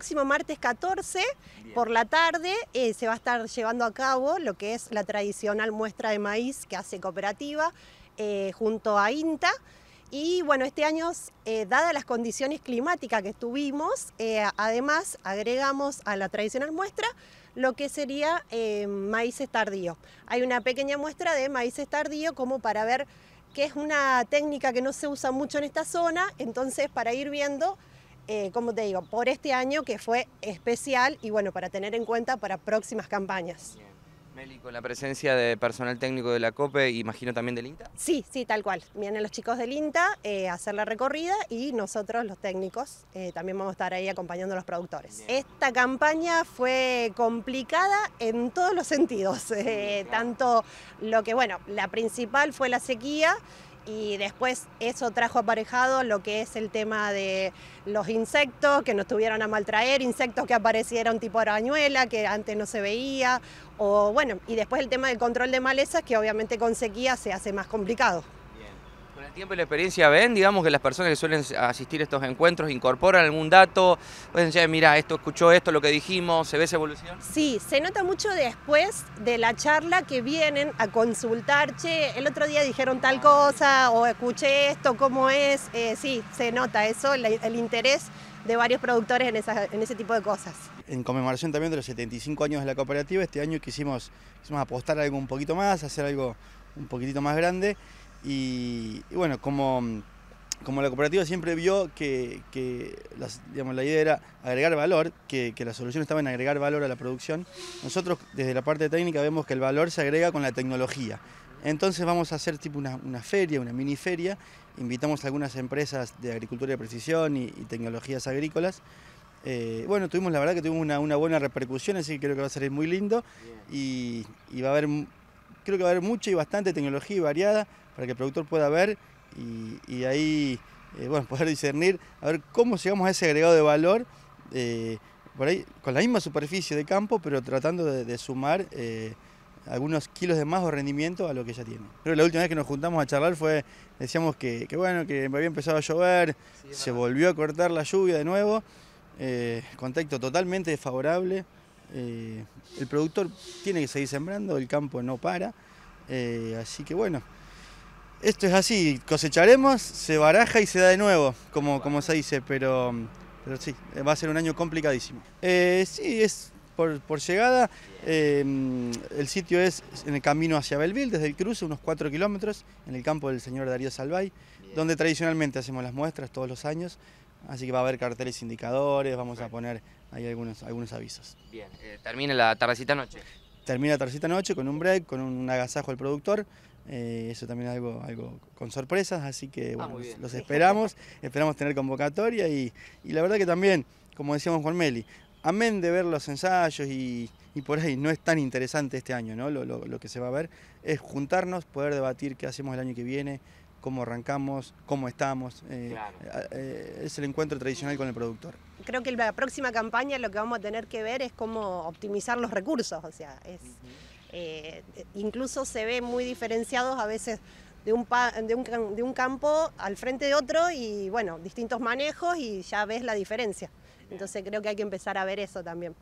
próximo martes 14 por la tarde eh, se va a estar llevando a cabo lo que es la tradicional muestra de maíz que hace cooperativa eh, junto a INTA. Y bueno, este año, eh, dadas las condiciones climáticas que tuvimos, eh, además agregamos a la tradicional muestra lo que sería maíces tardío. Hay una pequeña muestra de maíces tardío como para ver que es una técnica que no se usa mucho en esta zona, entonces para ir viendo eh, como te digo, por este año que fue especial y bueno, para tener en cuenta para próximas campañas. Meli, con la presencia de personal técnico de la COPE, imagino también del INTA. Sí, sí, tal cual. Vienen los chicos del INTA eh, a hacer la recorrida y nosotros, los técnicos, eh, también vamos a estar ahí acompañando a los productores. Esta campaña fue complicada en todos los sentidos. Tanto lo que, bueno, la principal fue la sequía y después eso trajo aparejado lo que es el tema de los insectos que nos tuvieron a maltraer, insectos que aparecieron tipo arañuela que antes no se veía, o bueno, y después el tema del control de malezas que obviamente con sequía se hace más complicado tiempo y la experiencia ven, digamos, que las personas que suelen asistir a estos encuentros incorporan algún dato, pueden decir, mira, esto escuchó esto, lo que dijimos, ¿se ve esa evolución? Sí, se nota mucho después de la charla que vienen a consultar, che, el otro día dijeron tal cosa, o escuché esto, ¿cómo es? Eh, sí, se nota eso, el, interés de varios productores en, en, ese tipo de cosas. En conmemoración también de los 75 años de la cooperativa, este año quisimos, quisimos apostar algo un poquito más, hacer algo un poquitito más grande y, bueno, como, como la cooperativa siempre vio que, digamos, la idea era agregar valor, que, la solución estaba en agregar valor a la producción, nosotros desde la parte técnica vemos que el valor se agrega con la tecnología. Entonces vamos a hacer tipo una, feria, una mini feria. Invitamos a algunas empresas de agricultura de precisión y, tecnologías agrícolas. Eh, bueno, tuvimos la verdad que tuvimos una, buena repercusión, así que creo que va a ser muy lindo. Y, va a haber, creo que va a haber mucha y bastante tecnología y variada para que el productor pueda ver y, ahí eh, bueno, poder discernir, a ver cómo llegamos a ese agregado de valor, eh, por ahí, con la misma superficie de campo, pero tratando de, sumar eh, algunos kilos de más o rendimiento a lo que ya tiene. Pero la última vez que nos juntamos a charlar fue, decíamos que, bueno, que había empezado a llover, se volvió a cortar la lluvia de nuevo, contacto totalmente desfavorable, el productor tiene que seguir sembrando, el campo no para, así que bueno. Esto es así, cosecharemos, se baraja y se da de nuevo, como, como se dice, pero, pero sí, va a ser un año complicadísimo. Eh, sí, es por, llegada, eh, el sitio es en el camino hacia Belville, desde el cruce, unos 4 kilómetros, en el campo del señor Darío Salvay, donde tradicionalmente hacemos las muestras todos los años, así que va a haber carteles indicadores, vamos a poner ahí algunos, algunos avisos. Bien, eh, termina la tardecita noche termina la noche con un break, con un, agasajo al productor. Eh, eso también es algo, algo con sorpresas, así que ah, los esperamos, esperamos tener convocatoria y, la verdad que también, como decíamos Juan Meli, amén de ver los ensayos y, por ahí no es tan interesante este año, ¿no? Lo, que se va a ver es juntarnos, poder debatir qué hacemos el año que viene, cómo arrancamos, cómo estamos. Eh, eh, es el encuentro tradicional con el productor creo que la próxima campaña lo que vamos a tener que ver es cómo optimizar los recursos, o sea, eh, incluso se ve muy diferenciados a veces de un, de un campo al frente de otro y bueno, distintos manejos y ya ves la diferencia. Entonces creo que hay que empezar a ver eso también.